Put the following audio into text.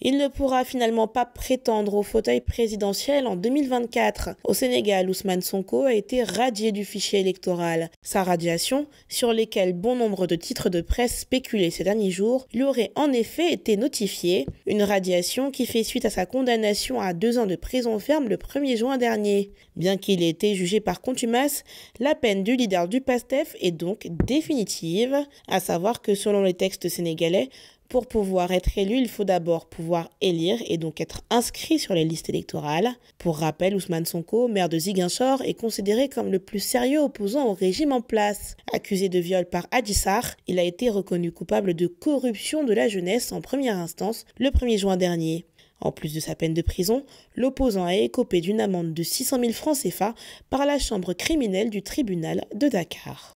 Il ne pourra finalement pas prétendre au fauteuil présidentiel en 2024. Au Sénégal, Ousmane Sonko a été radié du fichier électoral. Sa radiation, sur lesquelles bon nombre de titres de presse spéculaient ces derniers jours, lui aurait en effet été notifiée, une radiation qui fait suite à sa condamnation à deux ans de prison ferme le 1er juin dernier. Bien qu'il ait été jugé par contumace, la peine du leader du PASTEF est donc définitive, à savoir que selon les textes sénégalais, pour pouvoir être élu, il faut d'abord pouvoir élire et donc être inscrit sur les listes électorales. Pour rappel, Ousmane Sonko, maire de Ziguinchor, est considéré comme le plus sérieux opposant au régime en place. Accusé de viol par Adjissar, il a été reconnu coupable de corruption de la jeunesse en première instance le 1er juin dernier. En plus de sa peine de prison, l'opposant a écopé d'une amende de 600 000 francs CFA par la chambre criminelle du tribunal de Dakar.